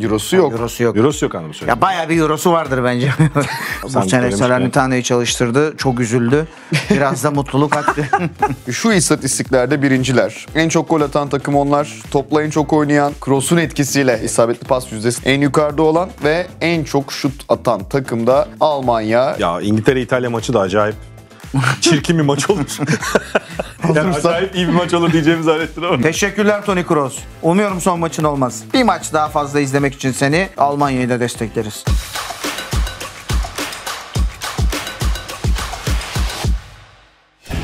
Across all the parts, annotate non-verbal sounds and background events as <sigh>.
Eurosu yok. Eurosu yok. Eurosu yok anlamı söylüyorum. Ya bayağı bir eurosu vardır bence. <laughs> Bu sene Salernitane'yi çalıştırdı. Çok üzüldü. Biraz da mutluluk attı. <laughs> Şu istatistiklerde birinciler. En çok gol atan takım onlar. Topla en çok oynayan. Kroos'un etkisiyle isabetli pas yüzdesi en yukarıda olan ve en çok şut atan takım da Almanya. Ya İngiltere-İtalya maçı da acayip <laughs> çirkin bir maç olur. <laughs> yani acayip iyi bir maç olur diyeceğimi zannettin ama. Teşekkürler Tony Kroos. Umuyorum son maçın olmaz. Bir maç daha fazla izlemek için seni Almanya'yı da destekleriz.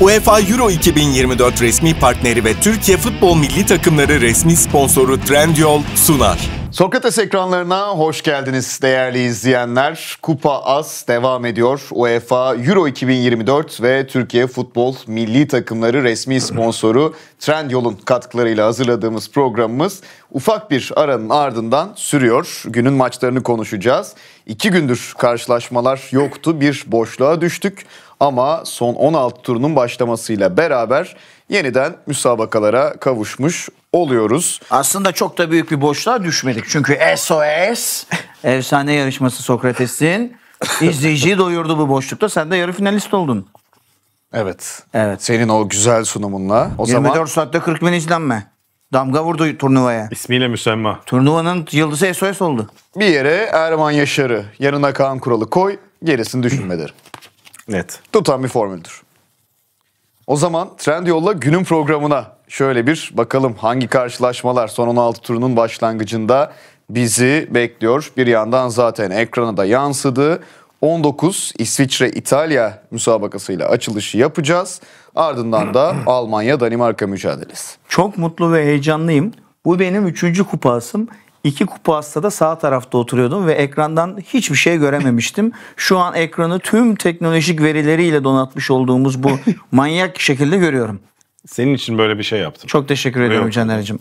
UEFA Euro 2024 resmi partneri ve Türkiye Futbol Milli Takımları resmi sponsoru Trendyol sunar. Sokrates ekranlarına hoş geldiniz değerli izleyenler. Kupa As devam ediyor. UEFA Euro 2024 ve Türkiye Futbol Milli Takımları resmi sponsoru Trendyol'un katkılarıyla hazırladığımız programımız ufak bir aranın ardından sürüyor. Günün maçlarını konuşacağız. İki gündür karşılaşmalar yoktu. Bir boşluğa düştük ama son 16 turunun başlamasıyla beraber yeniden müsabakalara kavuşmuş oluyoruz. Aslında çok da büyük bir boşluğa düşmedik. Çünkü SOS <laughs> efsane yarışması Sokrates'in izleyiciyi doyurdu bu boşlukta. Sen de yarı finalist oldun. Evet. Evet. Senin o güzel sunumunla. O 24 zaman... saatte 40 bin izlenme. Damga vurdu turnuvaya. İsmiyle müsemma. Turnuvanın yıldızı SOS oldu. Bir yere Erman Yaşar'ı yanına Kaan Kural'ı koy gerisini düşünme derim. Net. Tutan bir formüldür. O zaman Trendyol'la günün programına şöyle bir bakalım hangi karşılaşmalar son 16 turunun başlangıcında bizi bekliyor. Bir yandan zaten ekrana da yansıdı. 19 İsviçre İtalya müsabakasıyla açılışı yapacağız. Ardından da <clears throat> Almanya Danimarka mücadelesi. Çok mutlu ve heyecanlıyım. Bu benim üçüncü kupasım. İki kupasta da sağ tarafta oturuyordum ve ekrandan hiçbir şey görememiştim. <laughs> Şu an ekranı tüm teknolojik verileriyle donatmış olduğumuz bu <laughs> manyak şekilde görüyorum. Senin için böyle bir şey yaptım. Çok teşekkür ediyorum Caner'cim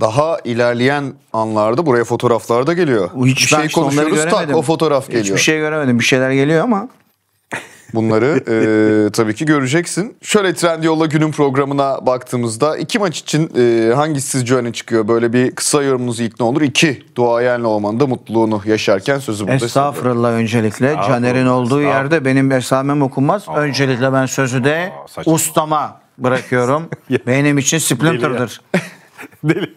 daha ilerleyen anlarda buraya fotoğraflar da geliyor. Hiç ben şey, şey konuşuyoruz tak o fotoğraf geliyor. Hiçbir şey göremedim. Bir şeyler geliyor ama Bunları <laughs> e, tabii ki göreceksin. Şöyle Trendyol'la günün programına baktığımızda iki maç için e, hangisi sizce öne çıkıyor? Böyle bir kısa yorumunuz ilk ne olur? İki, duayenle olmanın da mutluluğunu yaşarken sözü burada. Estağfurullah öncelikle. Caner'in olduğu yerde benim esamem okunmaz. Aa. Öncelikle ben sözü de Aa, ustama bırakıyorum. <laughs> Benim için Splinter'dır. <laughs> Deli.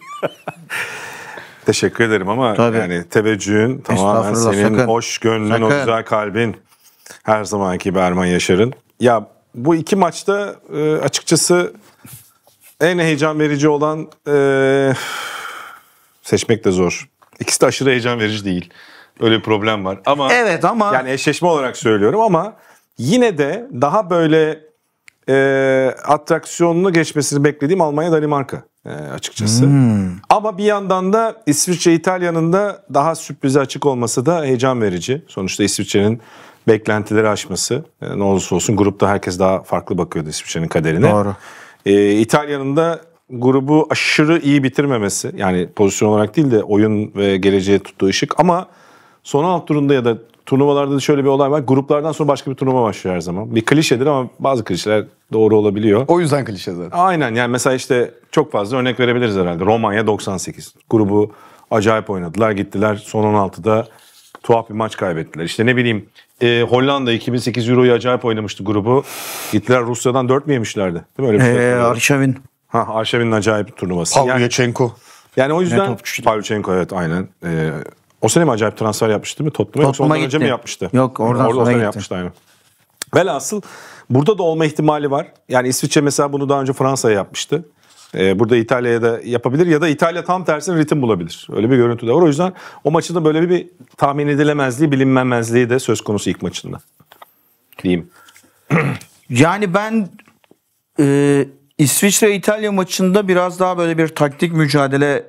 Teşekkür ederim ama Tabii. yani teveccühün tamamen senin sakın. hoş gönlün, sakın. o güzel kalbin. Her zamanki Berman Yaşar'ın. Ya bu iki maçta e, açıkçası en heyecan verici olan e, seçmek de zor. İkisi de aşırı heyecan verici değil. Öyle bir problem var. Ama Evet ama yani eşleşme olarak söylüyorum ama yine de daha böyle e, atraksiyonunu geçmesini beklediğim Almanya Danimarka. E, açıkçası. Hmm. Ama bir yandan da İsviçre İtalya'nın da daha sürprize açık olması da heyecan verici. Sonuçta İsviçre'nin beklentileri aşması e, ne olursa olsun grupta herkes daha farklı bakıyordu İsviçre'nin kaderine. Doğru. Ee, İtalya'nın da grubu aşırı iyi bitirmemesi yani pozisyon olarak değil de oyun ve geleceğe tuttuğu ışık ama son alt turunda ya da turnuvalarda da şöyle bir olay var. Gruplardan sonra başka bir turnuva başlıyor her zaman. Bir klişedir ama bazı klişeler doğru olabiliyor. O yüzden klişe zaten. Aynen yani mesela işte çok fazla örnek verebiliriz herhalde. Romanya 98 grubu acayip oynadılar gittiler son 16'da tuhaf bir maç kaybettiler. İşte ne bileyim e, Hollanda 2008 Euro'yu acayip oynamıştı grubu. Gittiler Rusya'dan 4 mi yemişlerdi? Değil mi öyle bir şey Ee, Arşavin. Ha Arşavin'in acayip bir turnuvası. Pavlyuchenko. Yani, yani o yüzden Pavlyuchenko evet aynen. E, o sene mi acayip transfer yapmıştı değil mi? Tottenham'a Tottenham yoksa önce mi yapmıştı? Yok oradan Orada sonra gitti. yapmıştı aynı. Velhasıl burada da olma ihtimali var. Yani İsviçre mesela bunu daha önce Fransa'ya yapmıştı. Ee, burada İtalya'ya da yapabilir ya da İtalya tam tersine ritim bulabilir. Öyle bir görüntü de var. O yüzden o maçında böyle bir, bir tahmin edilemezliği, bilinmemezliği de söz konusu ilk maçında. Diyeyim. <clears throat> yani ben e, İsviçre-İtalya maçında biraz daha böyle bir taktik mücadele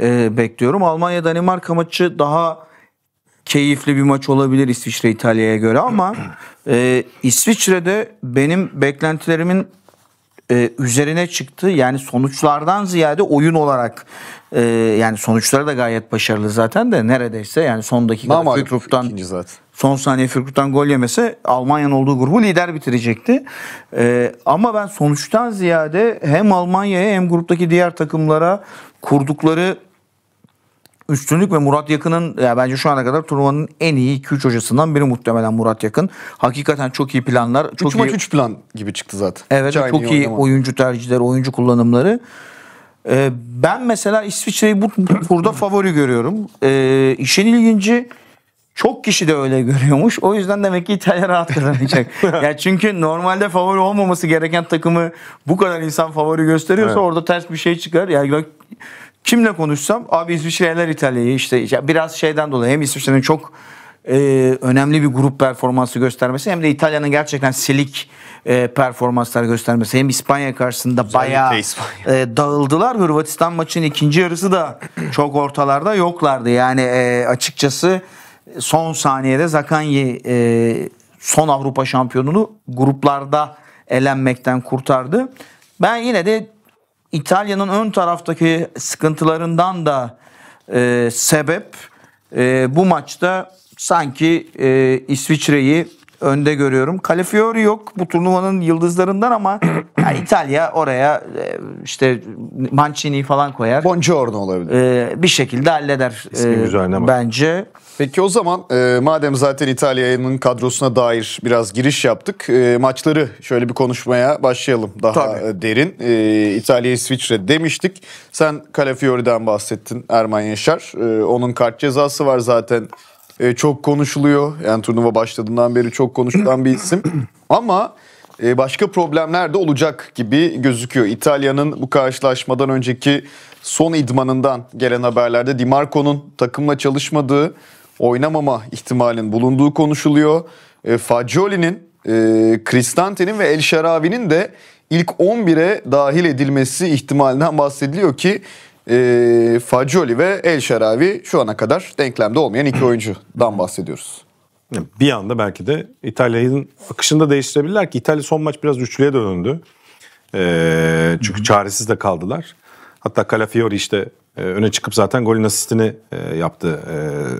e, bekliyorum. Almanya Danimarka maçı daha keyifli bir maç olabilir İsviçre İtalya'ya göre ama e, İsviçre'de benim beklentilerimin e, üzerine çıktı. Yani sonuçlardan ziyade oyun olarak e, yani sonuçları da gayet başarılı zaten de neredeyse yani son dakika Fükrup'tan son saniye Fükrup'tan gol yemese Almanya'nın olduğu grubu lider bitirecekti. E, ama ben sonuçtan ziyade hem Almanya'ya hem gruptaki diğer takımlara kurdukları üstünlük ve Murat Yakın'ın ya bence şu ana kadar turnuvanın en iyi 2-3 hocasından biri muhtemelen Murat Yakın. Hakikaten çok iyi planlar. Çok 3 iyi... maç 3 plan gibi çıktı zaten. Evet Hiç çok iyi oynamadım. oyuncu tercihleri, oyuncu kullanımları. Ee, ben mesela İsviçre'yi bu turda favori görüyorum. Ee, işin ilginci çok kişi de öyle görüyormuş. O yüzden demek ki İtalya rahat kazanacak. <laughs> Ya çünkü normalde favori olmaması gereken takımı bu kadar insan favori gösteriyorsa evet. orada ters bir şey çıkar. Yani kimle konuşsam abi İsviçre'ler İtalya'yı işte biraz şeyden dolayı hem İsviçre'nin çok e, önemli bir grup performansı göstermesi hem de İtalya'nın gerçekten silik e, performanslar göstermesi hem İspanya karşısında bayağı E, dağıldılar. Hırvatistan maçının ikinci yarısı da çok ortalarda yoklardı. Yani e, açıkçası son saniyede Zakanyi e, son Avrupa şampiyonunu gruplarda elenmekten kurtardı. Ben yine de İtalya'nın ön taraftaki sıkıntılarından da e, sebep e, bu maçta sanki e, İsviçre'yi önde görüyorum. Calafiori yok bu turnuvanın yıldızlarından ama <clears throat> yani İtalya oraya e, işte Mancini falan koyar. Bongiorno olabilir. E, bir şekilde halleder e, bence. Peki o zaman e, madem zaten İtalya'nın kadrosuna dair biraz giriş yaptık. E, maçları şöyle bir konuşmaya başlayalım daha Tabii. derin. E, İtalya İsviçre demiştik. Sen Calafiori'den bahsettin Erman Yaşar. E, onun kart cezası var zaten. E, çok konuşuluyor. Yani turnuva başladığından beri çok konuşulan bir isim. <clears throat> Ama e, başka problemler de olacak gibi gözüküyor. İtalya'nın bu karşılaşmadan önceki son idmanından gelen haberlerde Di Marco'nun takımla çalışmadığı oynamama ihtimalinin bulunduğu konuşuluyor. E, Fagioli'nin, e, Cristante'nin ve El Şaravi'nin de ilk 11'e dahil edilmesi ihtimalinden bahsediliyor ki e, Fagioli ve El Şaravi şu ana kadar denklemde olmayan iki oyuncudan bahsediyoruz. Bir anda belki de İtalya'nın akışını da değiştirebilirler ki İtalya son maç biraz üçlüye döndü. E, çünkü çaresiz de kaldılar. Hatta Calafiori işte ee, öne çıkıp zaten golün asistini e, yaptı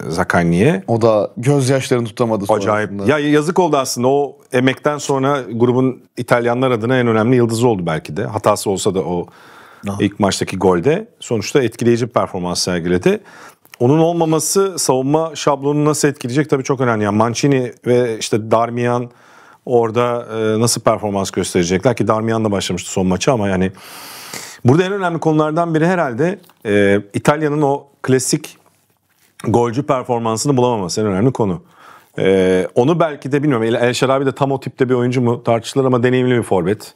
e, Zakanyi'ye. O da gözyaşlarını tutamadı sonra. Acayip. Ya yazık oldu aslında. O emekten sonra grubun İtalyanlar adına en önemli yıldızı oldu belki de. Hatası olsa da o Aha. ilk maçtaki golde. Sonuçta etkileyici bir performans sergiledi. Onun olmaması savunma şablonunu nasıl etkileyecek tabii çok önemli. Yani Mancini ve işte Darmian orada e, nasıl performans gösterecekler ki Darmian da başlamıştı son maçı ama yani Burada en önemli konulardan biri herhalde e, İtalya'nın o klasik golcü performansını bulamaması en önemli konu. E, onu belki de bilmiyorum. El, El Şarabi de tam o tipte bir oyuncu mu tartışılır ama deneyimli bir forvet.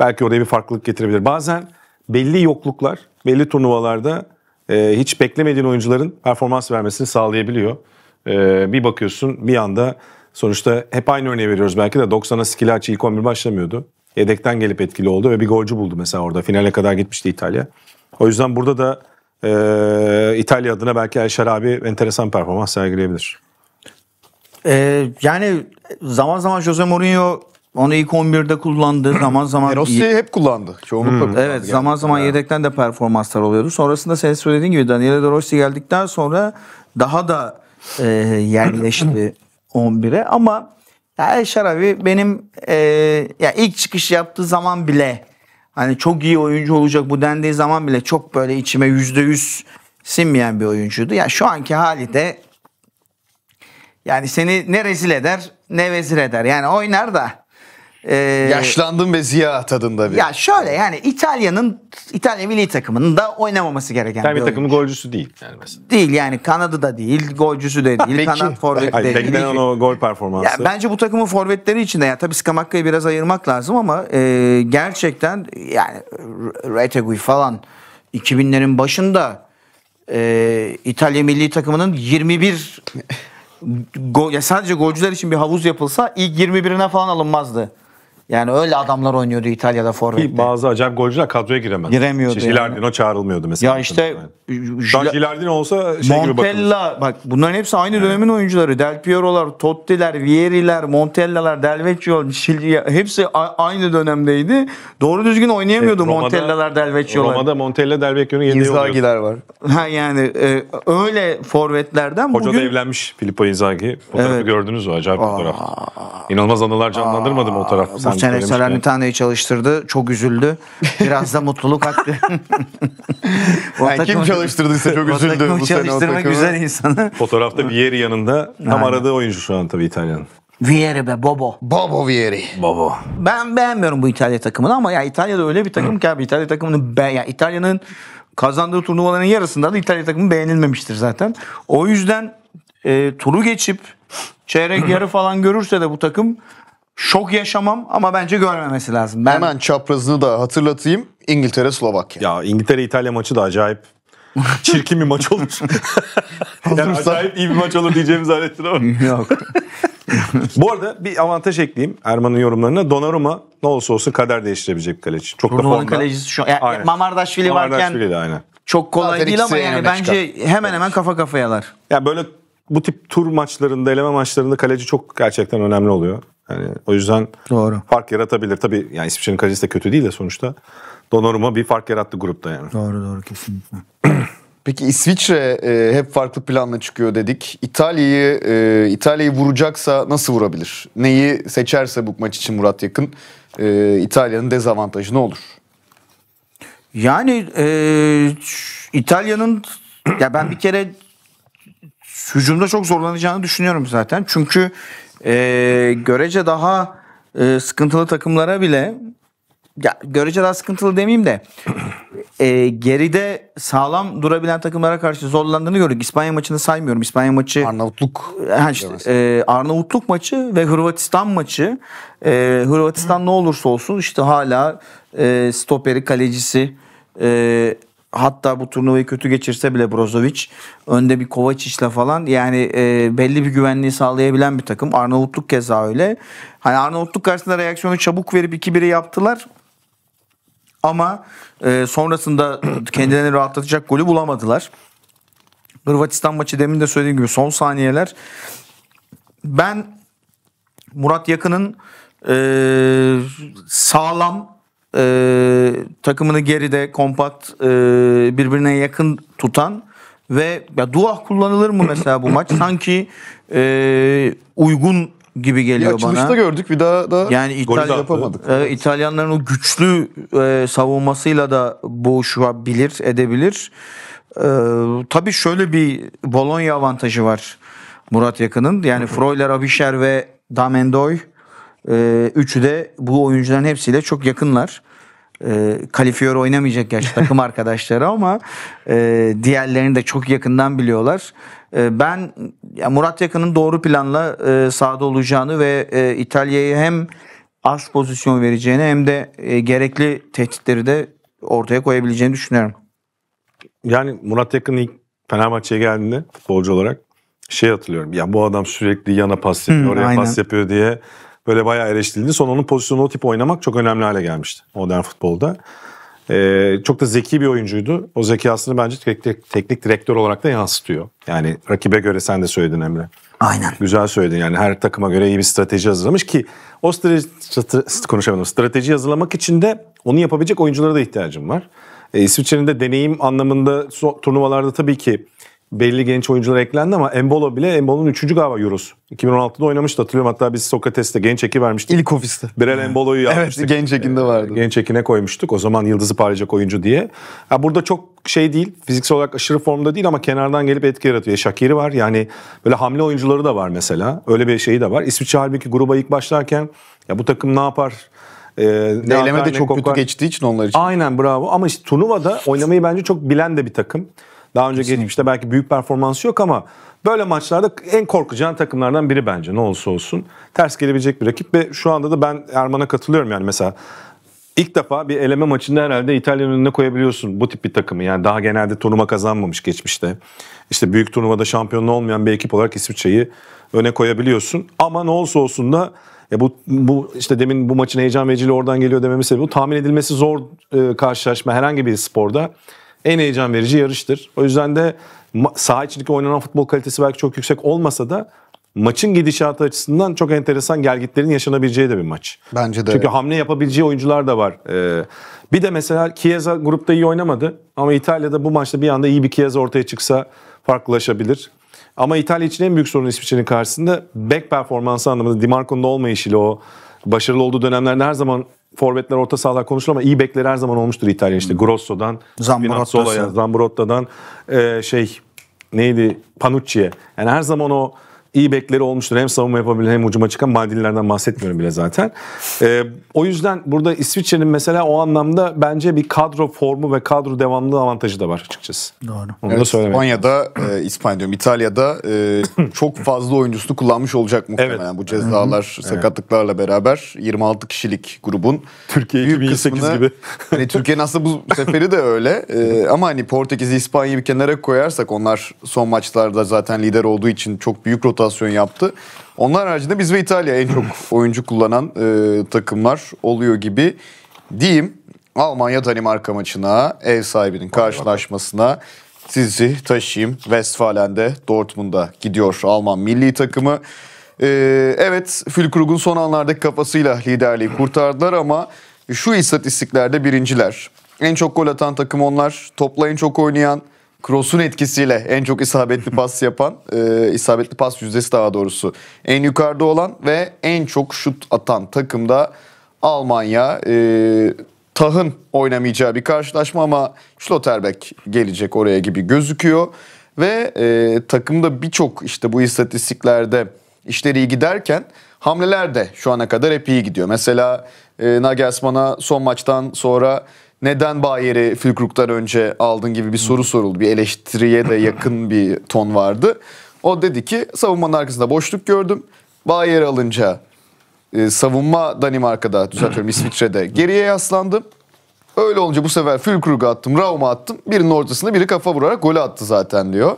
Belki oraya bir farklılık getirebilir. Bazen belli yokluklar, belli turnuvalarda e, hiç beklemediğin oyuncuların performans vermesini sağlayabiliyor. E, bir bakıyorsun bir anda sonuçta hep aynı örneği veriyoruz belki de 90'a Skilaci ilk 11 başlamıyordu yedekten gelip etkili oldu ve bir golcü buldu mesela orada. Finale kadar gitmişti İtalya. O yüzden burada da e, İtalya adına belki El Şarabi enteresan performans sergileyebilir. Ee, yani zaman zaman Jose Mourinho onu ilk 11'de kullandı. <clears throat> Zaman zaman Rossi hep kullandı. Çoğunlukla. Hmm. Evet, zaman zaman yani. yedekten de performanslar oluyordu. Sonrasında senin söylediğin gibi Daniele De Rossi geldikten sonra daha da e, yerleşti 11'e <clears throat> ama ya El Şarabi benim e, ya ilk çıkış yaptığı zaman bile hani çok iyi oyuncu olacak bu dendiği zaman bile çok böyle içime yüzde yüz sinmeyen bir oyuncuydu. Ya şu anki hali de yani seni ne rezil eder ne vezir eder. Yani oynar da e, Yaşlandım ve ziya tadında bir. Ya şöyle yani İtalya'nın İtalya milli takımının da oynamaması gereken Tabii bir takımın golcüsü değil yani mesela. Değil yani Kanada'da değil, golcüsü de değil, Peki. kanat forveti de değil. beklenen o gol performansı. Ya, bence bu takımın forvetleri için de ya tabii Skamakka'yı biraz ayırmak lazım ama e, gerçekten yani Retegui falan 2000'lerin başında e, İtalya milli takımının 21 go, ya sadece golcüler için bir havuz yapılsa ilk 21'ine falan alınmazdı. Yani öyle adamlar oynuyordu İtalya'da forvette. Bazı acayip golcüler kadroya giremez. Giremiyordu. İşte yani. çağrılmıyordu mesela. Ya işte yani. E, Gilardino olsa şey Montella bak bunların hepsi aynı evet. dönemin oyuncuları. Del Piero'lar, Totti'ler, Vieri'ler, Montella'lar, Del Vecchio, hepsi aynı dönemdeydi. Doğru düzgün oynayamıyordu evet, Montella'lar, Del Vecchio'lar. Roma'da Montella, Del Vecchio'nun yedeği oluyor. var. Ha yani e, öyle forvetlerden Hoca bugün... Hoca da evlenmiş Filippo Inzaghi. Fotoğrafı evet. gördünüz mü acayip Aa, fotoğraf. İnanılmaz anılar mı o tarafı. Sen sene Salernitano'yu çalıştırdı. Çok üzüldü. Biraz da mutluluk attı. yani <laughs> kim çalıştırdıysa çok üzüldü bu sene güzel insanı. Fotoğrafta Vieri yanında. Tam aradığı oyuncu şu an tabii İtalyan. Vieri be Bobo. Bobo Vieri. Bobo. Ben beğenmiyorum bu İtalya takımını ama ya İtalya'da öyle bir takım ki abi İtalya takımını ben ya İtalya'nın kazandığı turnuvaların yarısında da İtalya takımı beğenilmemiştir zaten. O yüzden e, turu geçip çeyrek yarı falan görürse de bu takım şok yaşamam ama bence görmemesi lazım. Ben... Hemen çaprazını da hatırlatayım. İngiltere Slovakya. Ya İngiltere İtalya maçı da acayip <laughs> çirkin bir maç olur. <laughs> yani acayip iyi bir maç olur diyeceğimi zannettin ama. <laughs> Yok. Bu arada bir avantaj ekleyeyim Erman'ın yorumlarına. Donaruma ne olsa olsun kader değiştirebilecek bir kaleci. Çok Turnuvanın da formda. kalecisi şu an. Yani Mamardaşvili, Mamardaşvili varken aynen. çok kolay Zaten değil ama yani bence çıkar. hemen hemen kafa kafayalar. yani böyle bu tip tur maçlarında, eleme maçlarında kaleci çok gerçekten önemli oluyor. Yani o yüzden Doğru. fark yaratabilir. Tabii yani İsviçre'nin kalecisi de kötü değil de sonuçta Donnarumma bir fark yarattı grupta yani. Doğru doğru kesinlikle. <clears throat> Peki İsviçre e, hep farklı planla çıkıyor dedik. İtalya'yı e, İtalya'yı vuracaksa nasıl vurabilir? Neyi seçerse bu maç için Murat Yakın e, İtalya'nın dezavantajı ne olur? Yani e, İtalya'nın ya ben bir kere hücumda çok zorlanacağını düşünüyorum zaten. Çünkü e, görece daha e, sıkıntılı takımlara bile ya görece daha sıkıntılı demeyeyim de e, geride sağlam durabilen takımlara karşı zorlandığını gördük. İspanya maçını saymıyorum. İspanya maçı Arnavutluk. E, ha işte, e, Arnavutluk maçı ve Hırvatistan maçı. E, Hırvatistan ne olursa olsun işte hala e, stoperi, kalecisi, e, hatta bu turnuvayı kötü geçirse bile Brozovic önde bir Kovacic'le falan yani e, belli bir güvenliği sağlayabilen bir takım. Arnavutluk keza öyle. Hani Arnavutluk karşısında reaksiyonu çabuk verip 2-1'i yaptılar. Ama e, sonrasında <clears throat> kendilerini rahatlatacak golü bulamadılar. Hırvatistan maçı demin de söylediğim gibi son saniyeler. Ben Murat Yakın'ın e, sağlam e, takımını geride kompakt e, birbirine yakın tutan ve ya Duah kullanılır mı mesela bu maç? Sanki e, uygun gibi geliyor bana. bana. gördük bir daha da yani İtalya yapamadık. E, İtalyanların o güçlü e, savunmasıyla da boğuşabilir, edebilir. E, tabii şöyle bir Bologna avantajı var Murat Yakın'ın. Yani Froyler, Abişer ve Damendoy ee, üçü de bu oyuncuların hepsiyle çok yakınlar. E, ee, kalifiyor oynamayacak gerçi <laughs> takım arkadaşları ama e, diğerlerini de çok yakından biliyorlar. E, ben ya Murat Yakın'ın doğru planla e, sahada olacağını ve e, İtalya'yı hem az pozisyon vereceğini hem de e, gerekli tehditleri de ortaya koyabileceğini düşünüyorum. Yani Murat Yakın ilk Fenerbahçe'ye geldiğinde futbolcu olarak şey hatırlıyorum. Ya bu adam sürekli yana pas yapıyor, hmm, oraya aynen. pas yapıyor diye böyle bayağı eleştirildi. Sonra onun pozisyonu o tip oynamak çok önemli hale gelmişti modern futbolda. Ee, çok da zeki bir oyuncuydu. O zekasını bence tek, teknik direktör olarak da yansıtıyor. Yani rakibe göre sen de söyledin Emre. Aynen. Güzel söyledin yani her takıma göre iyi bir strateji hazırlamış ki o strateji, konuşamadım, strateji hazırlamak için de onu yapabilecek oyunculara da ihtiyacım var. Ee, İsviçre'nin de deneyim anlamında so, turnuvalarda tabii ki belli genç oyuncular eklendi ama Embolo bile Embolo'nun 3. galiba Euros. 2016'da oynamıştı hatırlıyorum. Hatta biz Sokrates'te genç eki vermiştik. İlk ofiste. Birel Embolo'yu yapmıştık. Evet genç ekinde vardı. Genç ekine koymuştuk. O zaman yıldızı parlayacak oyuncu diye. Ha, burada çok şey değil. Fiziksel olarak aşırı formda değil ama kenardan gelip etki yaratıyor. Şakiri var. Yani böyle hamle oyuncuları da var mesela. Öyle bir şeyi de var. İsviçre halbuki gruba ilk başlarken ya bu takım ne yapar? E, Neyleme de çok kokar. kötü geçtiği için onlar için. Aynen bravo. Ama işte Tunuva'da oynamayı bence çok bilen de bir takım. Daha önce Kesinlikle. geçmişte belki büyük performansı yok ama böyle maçlarda en korkacağın takımlardan biri bence ne olursa olsun. Ters gelebilecek bir rakip ve şu anda da ben Erman'a katılıyorum yani mesela ilk defa bir eleme maçında herhalde İtalya'nın önüne koyabiliyorsun bu tip bir takımı. Yani daha genelde turnuva kazanmamış geçmişte. İşte büyük turnuvada şampiyon olmayan bir ekip olarak İsviçre'yi öne koyabiliyorsun. Ama ne olursa olsun da ya bu, bu işte demin bu maçın heyecan vericiliği oradan geliyor dememin sebebi bu. Tahmin edilmesi zor e, karşılaşma herhangi bir sporda en heyecan verici yarıştır. O yüzden de saha içindeki oynanan futbol kalitesi belki çok yüksek olmasa da maçın gidişatı açısından çok enteresan gelgitlerin yaşanabileceği de bir maç. Bence de. Çünkü hamle yapabileceği oyuncular da var. Ee, bir de mesela Chiesa grupta iyi oynamadı ama İtalya'da bu maçta bir anda iyi bir Chiesa ortaya çıksa farklılaşabilir. Ama İtalya için en büyük sorun İsviçre'nin karşısında back performansı anlamında Dimarco'nun Marco'nun olmayışıyla o başarılı olduğu dönemlerde her zaman forvetler orta sahalar konuşulur ama iyi bekleri her zaman olmuştur İtalya işte hmm. Grosso'dan, Zambrotta'dan, Zambrotta'dan e, şey neydi Panucci'ye. Yani her zaman o iyi bekleri olmuştur. Hem savunma yapabilen hem ucuma çıkan Maldinlerden bahsetmiyorum bile zaten. E, o yüzden burada İsviçre'nin mesela o anlamda bence bir kadro formu ve kadro devamlı avantajı da var açıkçası. Doğru. Onu evet, da söylemek. İspanya'da, e, İspanya diyorum İtalya'da e, <coughs> çok fazla oyuncusunu kullanmış olacak muhtemelen evet. bu cezalar, Hı-hı. sakatlıklarla beraber 26 kişilik grubun Türkiye büyük 2008 kısmını, gibi. <laughs> hani Türkiye nasıl bu <laughs> seferi de öyle. E, ama hani Portekiz'i, İspanya'yı bir kenara koyarsak onlar son maçlarda zaten lider olduğu için çok büyük rotasyon rotasyon yaptı. Onlar haricinde biz ve İtalya en çok <clears throat> oyuncu kullanan e, takımlar oluyor gibi diyeyim. Almanya Danimarka maçına, ev sahibinin karşılaşmasına sizi taşıyayım. Westfalen'de Dortmund'a gidiyor Alman milli takımı. Ee, evet Fülkrug'un son anlardaki kafasıyla liderliği kurtardılar ama şu istatistiklerde birinciler. En çok gol atan takım onlar. Topla en çok oynayan, Kroos'un etkisiyle en çok isabetli <laughs> pas yapan, e, isabetli pas yüzdesi daha doğrusu en yukarıda olan ve en çok şut atan takım da Almanya. E, Tah'ın oynamayacağı bir karşılaşma ama Schlotterbeck gelecek oraya gibi gözüküyor. Ve e, takımda birçok işte bu istatistiklerde işleri iyi giderken hamleler de şu ana kadar hep iyi gidiyor. Mesela e, Nagelsmann'a son maçtan sonra neden Bayer'i Fülkruk'tan önce aldın gibi bir soru soruldu. Bir eleştiriye de yakın <laughs> bir ton vardı. O dedi ki savunmanın arkasında boşluk gördüm. Bayer'i alınca e, savunma Danimarka'da düzeltiyorum <laughs> İsviçre'de geriye yaslandım. Öyle olunca bu sefer Fülkrug'a attım, Raum'a attım. Birinin ortasında biri kafa vurarak golü attı zaten diyor.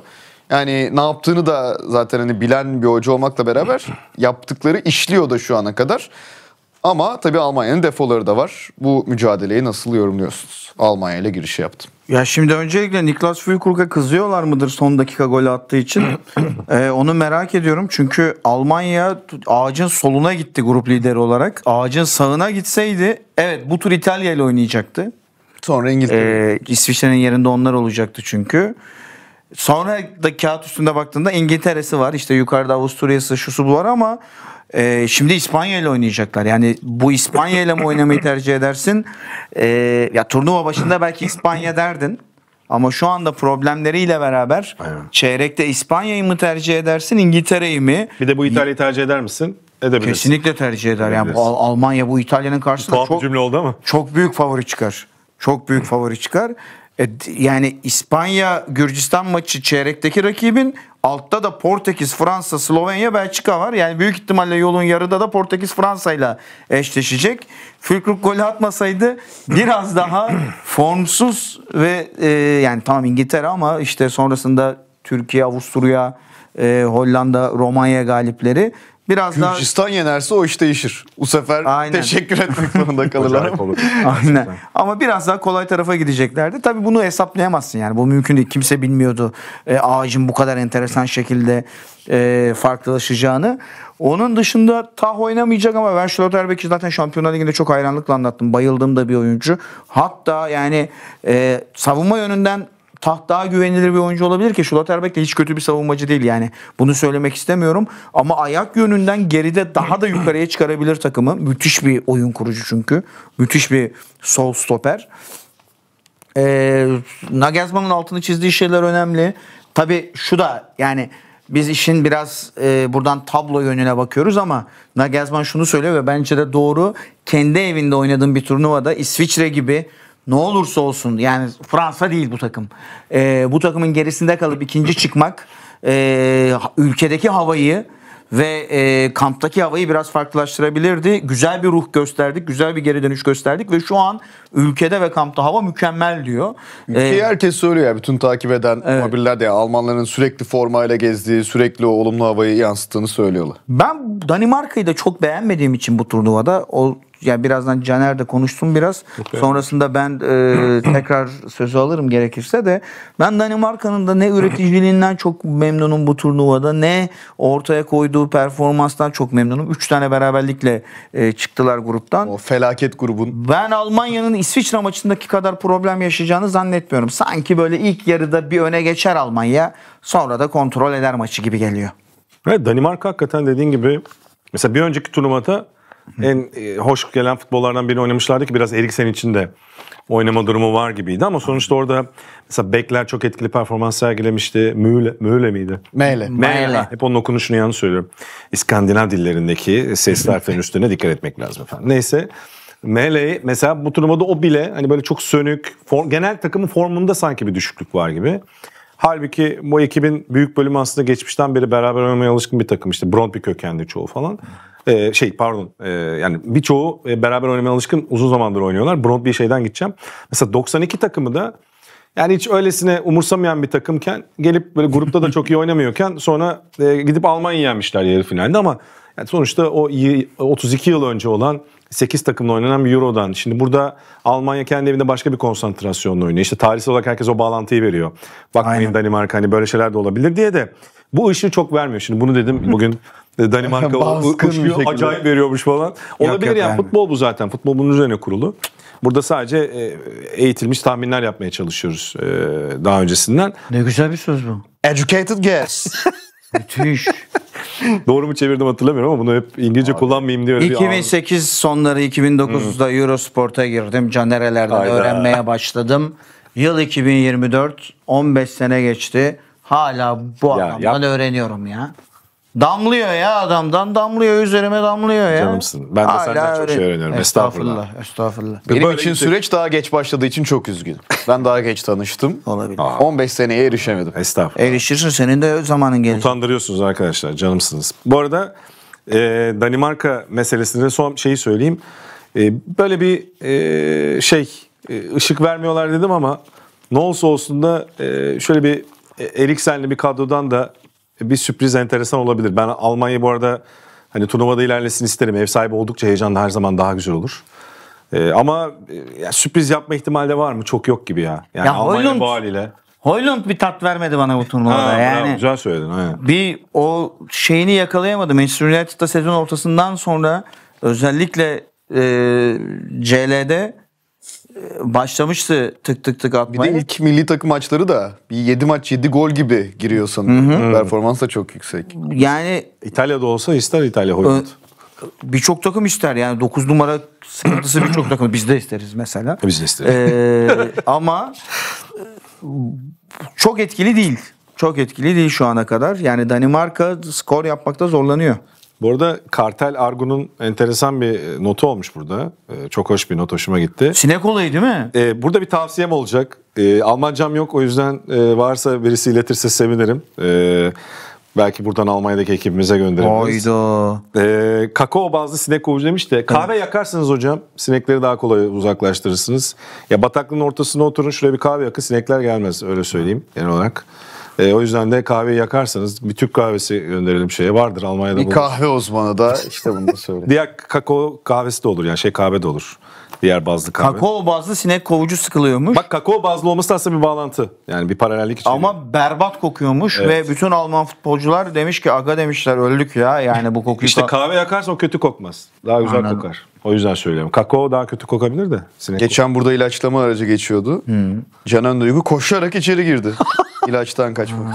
Yani ne yaptığını da zaten hani bilen bir hoca olmakla beraber yaptıkları işliyor da şu ana kadar. Ama tabii Almanya'nın defoları da var. Bu mücadeleyi nasıl yorumluyorsunuz? Almanya ile girişi yaptım. Ya şimdi öncelikle Niklas Füllkrug'a kızıyorlar mıdır son dakika golü attığı için? <clears throat> ee, onu merak ediyorum. Çünkü Almanya ağacın soluna gitti grup lideri olarak. Ağacın sağına gitseydi evet bu tur İtalya ile oynayacaktı. Sonra İngiltere. Ee, İsviçre'nin yerinde onlar olacaktı çünkü. Sonra da kağıt üstünde baktığında İngiltere'si var. İşte yukarıda Avusturya'sı şusu bu var ama e, şimdi İspanya ile oynayacaklar. Yani bu İspanya ile mi oynamayı tercih edersin? E, ya turnuva başında belki İspanya derdin. Ama şu anda problemleriyle beraber Aynen. çeyrekte İspanya'yı mı tercih edersin, İngiltere'yi mi? Bir de bu İtalya'yı tercih eder misin? Edebilirsin. Kesinlikle tercih eder. Yani bu Al- Almanya bu İtalya'nın karşısında çok, cümle oldu ama. çok büyük favori çıkar. Çok büyük favori çıkar. E, yani İspanya Gürcistan maçı çeyrekteki rakibin altta da Portekiz, Fransa, Slovenya, Belçika var. Yani büyük ihtimalle yolun yarıda da Portekiz Fransa ile eşleşecek. Fülkruk golü atmasaydı biraz daha <clears throat> formsuz ve e, yani tamam İngiltere ama işte sonrasında Türkiye, Avusturya, e, Hollanda, Romanya galipleri Biraz Gürcistan daha... yenerse o iş değişir. Bu sefer Aynen. teşekkür etmek <laughs> zorunda kalırlar. Aynen. Ama biraz daha kolay tarafa gideceklerdi. Tabii bunu hesaplayamazsın yani. Bu mümkün değil. Kimse bilmiyordu e, ağacın bu kadar enteresan şekilde e, farklılaşacağını. Onun dışında tah oynamayacak ama ben Schlotterbeck'i zaten Şampiyonlar Ligi'nde çok hayranlıkla anlattım. Bayıldığım da bir oyuncu. Hatta yani e, savunma yönünden Taht daha güvenilir bir oyuncu olabilir ki Schlotterbeck de hiç kötü bir savunmacı değil yani. Bunu söylemek istemiyorum ama ayak yönünden geride daha da yukarıya çıkarabilir takımı. Müthiş bir oyun kurucu çünkü. Müthiş bir sol stoper. Ee, Nagelsmann'ın altını çizdiği şeyler önemli. Tabii şu da yani biz işin biraz e, buradan tablo yönüne bakıyoruz ama Nagelsmann şunu söylüyor ve bence de doğru. Kendi evinde oynadığın bir turnuvada İsviçre gibi ne olursa olsun yani Fransa değil bu takım. E, bu takımın gerisinde kalıp ikinci çıkmak e, ülkedeki havayı ve e, kamptaki havayı biraz farklılaştırabilirdi. Güzel bir ruh gösterdik, güzel bir geri dönüş gösterdik ve şu an ülkede ve kampta hava mükemmel diyor. Ee, Ülkeyi ee, herkes söylüyor ya bütün takip eden evet. muhabirler de Almanların sürekli formayla gezdiği, sürekli o olumlu havayı yansıttığını söylüyorlar. Ben Danimarka'yı da çok beğenmediğim için bu turnuvada o yani birazdan Caner de konuşsun biraz. Okay. Sonrasında ben e, <clears throat> tekrar sözü alırım gerekirse de ben Danimarka'nın da ne üreticiliğinden çok memnunum bu turnuvada ne ortaya koyduğu performanstan çok memnunum. Üç tane beraberlikle e, çıktılar gruptan. O felaket grubun. Ben Almanya'nın İsviçre maçındaki kadar problem yaşayacağını zannetmiyorum. Sanki böyle ilk yarıda bir öne geçer Almanya sonra da kontrol eder maçı gibi geliyor. Evet Danimarka hakikaten dediğin gibi mesela bir önceki turnuvada en e, hoş gelen futbollardan birini oynamışlardı ki biraz Eriksen için de oynama durumu var gibiydi ama sonuçta orada mesela Bekler çok etkili performans sergilemişti. Mühle, Mühle miydi? Meyle. Meyle. Hep onun okunuşunu yanlış söylüyorum. İskandinav dillerindeki sesli harflerin <laughs> üstüne dikkat etmek lazım efendim. Neyse. Mele mesela bu turnuvada o bile hani böyle çok sönük, form, genel takımın formunda sanki bir düşüklük var gibi. Halbuki bu ekibin büyük bölümü aslında geçmişten beri beraber oynamaya alışkın bir takım. İşte bir kökenli çoğu falan e, şey pardon e, yani birçoğu e, beraber oynamaya alışkın uzun zamandır oynuyorlar. bir şeyden gideceğim. Mesela 92 takımı da yani hiç öylesine umursamayan bir takımken gelip böyle grupta da çok iyi oynamıyorken sonra e, gidip Almanya'yı yenmişler yarı finalde ama yani sonuçta o 32 yıl önce olan 8 takımla oynanan bir Euro'dan. Şimdi burada Almanya kendi evinde başka bir konsantrasyonla oynuyor. İşte tarihsel olarak herkes o bağlantıyı veriyor. Bakmayın hani Danimarka hani böyle şeyler de olabilir diye de bu ışığı çok vermiyor. Şimdi bunu dedim bugün <laughs> Danimarka uçuyor, <laughs> acayip veriyormuş falan. Olabilir yok, yani. yani futbol bu zaten. Futbol bunun üzerine kurulu. Burada sadece e, eğitilmiş tahminler yapmaya çalışıyoruz e, daha öncesinden. Ne güzel bir söz bu. Educated guess. <laughs> Müthiş. <laughs> Doğru mu çevirdim hatırlamıyorum ama bunu hep İngilizce Abi. kullanmayayım diye. 2008 bir sonları 2009'da hmm. Eurosport'a girdim. Canerelerden Hayda. öğrenmeye başladım. Yıl 2024 15 sene geçti. Hala bu adamdan öğreniyorum ya. Damlıyor ya adamdan damlıyor üzerime damlıyor ya. Canımsın. Ben de senden çok şey öğreniyorum. Estağfurullah. Estağfurullah. Estağfurullah. Benim için süreç daha geç başladığı için çok üzgünüm. Ben daha geç tanıştım. Olabilir. Aa. 15 seneye erişemedim. Estağfurullah. Erişirsin senin de zamanın gelecek. Utandırıyorsunuz arkadaşlar canımsınız. Bu arada e, Danimarka meselesinde son şeyi söyleyeyim. E, böyle bir e, şey e, ışık vermiyorlar dedim ama ne olsa olsun da e, şöyle bir e, Eriksen'li bir kadrodan da bir sürpriz enteresan olabilir. Ben Almanya bu arada hani turnuvada ilerlesin isterim. Ev sahibi oldukça heyecanlı her zaman daha güzel olur. Ee, ama e, ya, sürpriz yapma ihtimali de var mı? Çok yok gibi ya. Yani ya Almanya Hoylund, bu haliyle. Hoylund bir tat vermedi bana bu turnuvada. ha, yani bravo, güzel söyledin. Aynen. Bir o şeyini yakalayamadım. Manchester United'da sezon ortasından sonra özellikle e, CL'de başlamıştı tık tık tık atmaya. Bir de ilk milli takım maçları da bir 7 maç 7 gol gibi giriyorsun. Hı Performans da çok yüksek. Yani İtalya'da olsa ister İtalya Hollanda. Birçok takım ister yani 9 numara sıkıntısı birçok takım biz de isteriz mesela. E, biz de isteriz. Ee, ama e, çok etkili değil. Çok etkili değil şu ana kadar. Yani Danimarka skor yapmakta zorlanıyor. Bu arada Kartel Argun'un enteresan bir e, notu olmuş burada. Ee, çok hoş bir not hoşuma gitti. Sinek olayı değil mi? Ee, burada bir tavsiyem olacak. Ee, Almancam yok o yüzden e, varsa birisi iletirse sevinirim. Ee, belki buradan Almanya'daki ekibimize gönderebiliriz. Oyda. Ee, kakao bazlı sinek kovucu demiş de kahve yakarsınız hocam sinekleri daha kolay uzaklaştırırsınız. Ya bataklığın ortasına oturun şuraya bir kahve yakın sinekler gelmez öyle söyleyeyim genel olarak. E, o yüzden de kahveyi yakarsanız bir Türk kahvesi gönderelim şeye. Vardır Almanya'da. Bir bulur. kahve uzmanı da işte bunu da söyle. <laughs> Diğer kakao kahvesi de olur yani şey kahve de olur. Diğer bazlı kahve. Kakao bazlı sinek kovucu sıkılıyormuş. Bak kakao bazlı olması da aslında bir bağlantı. Yani bir paralellik için. Ama berbat kokuyormuş evet. ve bütün Alman futbolcular demiş ki aga demişler öldük ya yani bu kokuyu. işte kahve yakarsa o kötü kokmaz. Daha güzel Anladım. kokar. O yüzden söylüyorum. Kakao daha kötü kokabilir de. Sinek Geçen kokar. burada ilaçlama aracı geçiyordu. Hmm. Canan Duygu koşarak içeri girdi. <laughs> İlaçtan kaçmak.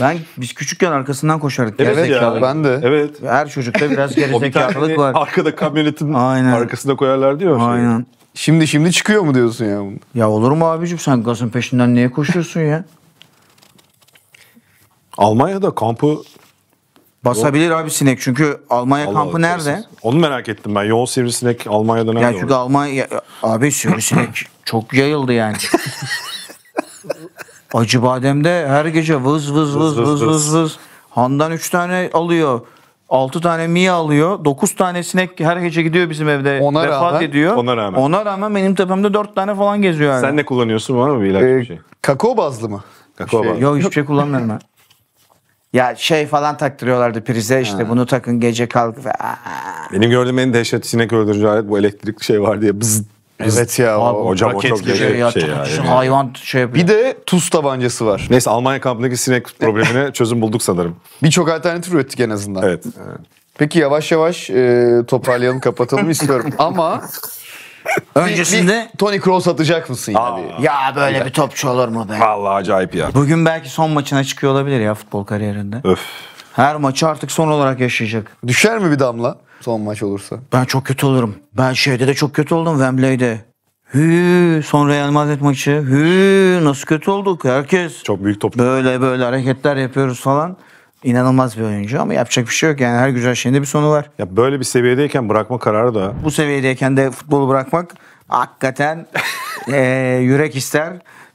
Ben biz küçükken arkasından koşardık. Evet gerizekalı. ya ben de. Evet. Her çocukta biraz <laughs> gerizekalılık var. Arkada kamyonetin Aynen. arkasına koyarlar diyor. Aynen. Şey. Şimdi şimdi çıkıyor mu diyorsun ya bunu? Ya olur mu abicim sen gazın peşinden niye koşuyorsun ya? Almanya'da kampı Basabilir abi sinek çünkü Almanya Allah kampı Allah, nerede? Onu merak ettim ben. Yoğun sivrisinek Almanya'da nerede? Ya çünkü Almanya abi sivrisinek <laughs> çok yayıldı yani. <laughs> Acı bademde her gece vız vız vız vız vız vız. vız. Handan 3 tane alıyor. 6 tane Mia alıyor. 9 tane sinek her gece gidiyor bizim evde. Ona vefat rağmen- ediyor. Ona rağmen. Ona rağmen benim tepemde 4 tane falan geziyor yani. Sen ne kullanıyorsun var mı bir ilaç ee, bir şey? kakao bazlı mı? Kakao şey, bazlı. Yok hiçbir şey kullanmıyorum ben. <laughs> Ya şey falan taktırıyorlardı prize işte bunu takın gece kalk. Benim gördüğüm en dehşet sinek öldürücü alet bu elektrikli şey var diye bızzt evet ya abi, hocam o çok gibi şey ya, şey Yani. Hayvan şey yapıyor. Bir de tuz tabancası var. Neyse Almanya kampındaki sinek problemine <laughs> çözüm bulduk sanırım. Birçok alternatif ürettik en azından. Evet. Peki yavaş yavaş e, toparlayalım kapatalım <laughs> istiyorum ama Öncesinde bir, bir Tony Kroos atacak mısın Aa, Ya böyle ya. bir topçu olur mu be? Vallahi acayip ya. Bugün belki son maçına çıkıyor olabilir ya futbol kariyerinde. Öf. Her maçı artık son olarak yaşayacak. Düşer mi bir damla? Son maç olursa. Ben çok kötü olurum. Ben şeyde de çok kötü oldum Wembley'de. Hü son Real Madrid maçı. Hü nasıl kötü olduk herkes. Çok büyük top. Böyle böyle hareketler yapıyoruz falan. İnanılmaz bir oyuncu ama yapacak bir şey yok. Yani her güzel şeyinde bir sonu var. Ya böyle bir seviyedeyken bırakma kararı da. Bu seviyedeyken de futbolu bırakmak hakikaten <laughs> e, yürek ister.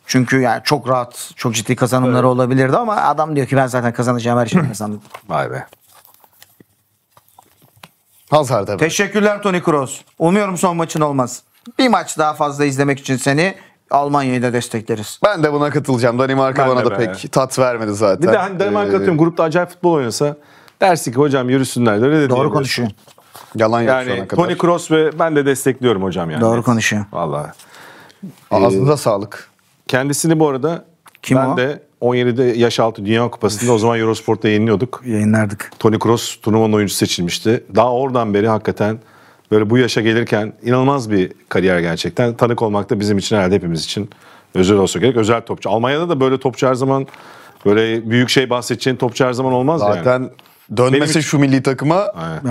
Çünkü yani çok rahat, çok ciddi kazanımları evet. olabilirdi ama adam diyor ki ben zaten kazanacağım her şeyi kazandım. Vay be. Hazard tabii. Teşekkürler Toni Kroos. Umuyorum son maçın olmaz. Bir maç daha fazla izlemek için seni Almanya'yı da destekleriz. Ben de buna katılacağım. Danimarka Ben bana da ben. pek tat vermedi zaten. Bir de hani Danimarka Ee, atıyorum grupta acayip futbol oynasa dersin ki hocam yürüsünler de öyle de Doğru konuşuyor. Yalan yok Yani kadar. Toni Kroos ve ben de destekliyorum hocam yani. Doğru konuşuyor. Vallahi. Ağzınıza ee, sağlık. Kendisini bu arada Kim ben o? de 17'de yaşaltı Dünya Kupası'nda o zaman Eurosport'ta yayınlıyorduk. Yayınlardık. Toni Kroos turnuvanın oyuncusu seçilmişti. Daha oradan beri hakikaten böyle bu yaşa gelirken inanılmaz bir kariyer gerçekten. Tanık olmak da bizim için herhalde hepimiz için özel olsa gerek. Özel topçu. Almanya'da da böyle topçu her zaman böyle büyük şey bahsedeceğin topçu her zaman olmaz Zaten yani. Zaten Dönmese Benim... şu milli takıma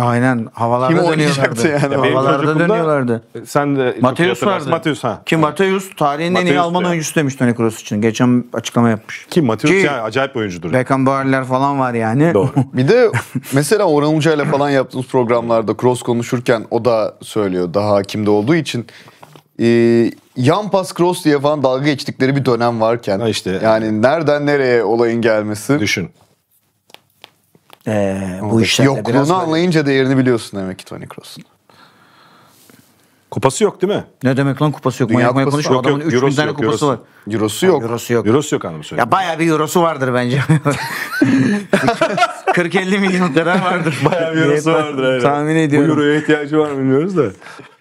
aynen havalarda kim oynayacaktı yani? Ya havalarda dönüyorlardı. Sen de Mateus vardı. Mateus ha. Ki Mateus tarihin Mateus en iyi Alman ya. oyuncusu demiş Toni Kroos için. Geçen açıklama yapmış. Kim Mateus Ki, yani acayip oyuncudur. Beckham Beckenbauer'ler falan var yani. Doğru. <laughs> bir de mesela Orhan Hoca ile falan yaptığımız programlarda Kroos konuşurken o da söylüyor daha hakimde olduğu için e, yan pas cross diye falan dalga geçtikleri bir dönem varken ha işte yani nereden nereye olayın gelmesi düşün e, bu işlerle biraz böyle- anlayınca değerini biliyorsun demek ki Tony Cross'un. Kupası yok değil mi? Ne demek lan kupası yok. Dünya Manyak manyak kupası konuşma. yok, Adamın yok, 3 tane yok, kupası var. eurosu. Eurosu yok. Eurosu yok. Eurosu yok anlamı söylüyorum. Ya bayağı bir eurosu vardır bence. 40-50 <laughs> milyon kadar vardır. Bayağı bir eurosu Ben vardır aynen. Tahmin ediyorum. Bu euroya ihtiyacı var bilmiyoruz da.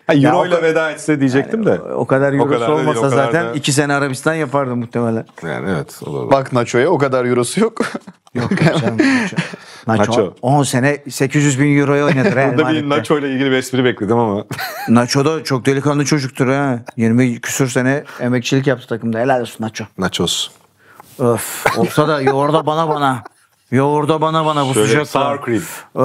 Ha, euro ile veda etse diyecektim de. O kadar eurosu kadar da değil, olmasa o kadar zaten da- 2 sene Arabistan yapardı muhtemelen. Yani evet. Olur. Bak Nacho'ya o kadar eurosu yok. Yok <laughs> canım. Nacho. 10 sene 800 bin euroya oynadı. <laughs> Burada bir Nacho ile ilgili bir espri bekledim ama. <laughs> Nacho da çok delikanlı çocuktur ha. 20 küsür sene emekçilik yaptı takımda. Helal olsun Nacho. Nachos. Öf. Olsa da yoğurda bana bana. Yoğurda bana bana bu Şöyle sıcak. Sour cream.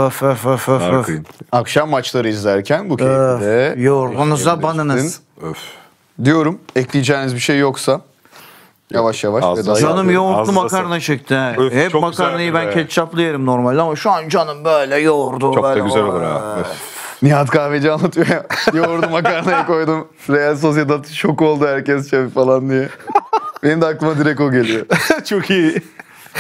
Öf öf öf öf. Sour Cream. Akşam maçları izlerken bu keyifle. Yoğurdunuza banınız. Öf. Diyorum ekleyeceğiniz bir şey yoksa. Yavaş yavaş. Az veda Canım yoğurtlu makarna çekti. he. Öf, Hep makarnayı ben ketçaplı yerim normalde ama şu an canım böyle yoğurdu. Çok da güzel olur ha. Nihat Kahveci anlatıyor ya. <laughs> Yoğurdu makarnaya koydum. Real Sociedad şok oldu herkes şef falan diye. Benim de aklıma direkt o geliyor. <laughs> Çok iyi.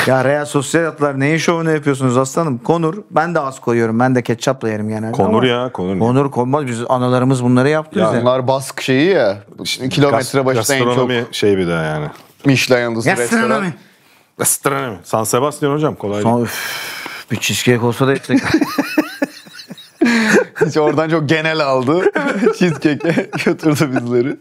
Ya Real Sosyalistler neyin şovunu yapıyorsunuz aslanım? Konur. Ben de az koyuyorum. Ben de ketçapla yerim genelde. Konur ama ya konur. Konur konmaz. Biz analarımız bunları yaptı bize. Bunlar bask şeyi ya. Şimdi kilometre başına en çok. Gastronomi şey bir daha yani. Michelin yıldızlı restoran. Gastronomi. San Sebastian hocam kolay değil. Üf, bir cheesecake olsa da yetsek. <laughs> Hiç oradan çok genel aldı. <laughs> Cheesecake'e götürdü bizleri.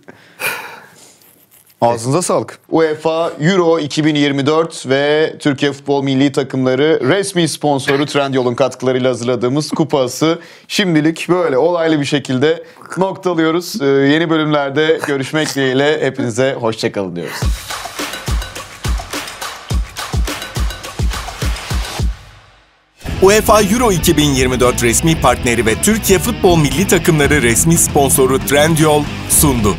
Ağzınıza sağlık. UEFA Euro 2024 ve Türkiye Futbol Milli Takımları resmi sponsoru Trendyol'un katkılarıyla hazırladığımız kupası şimdilik böyle olaylı bir şekilde noktalıyoruz. Ee, yeni bölümlerde görüşmek dileğiyle hepinize hoşçakalın diyoruz. UEFA Euro 2024 resmi partneri ve Türkiye Futbol Milli Takımları resmi sponsoru Trendyol sundu.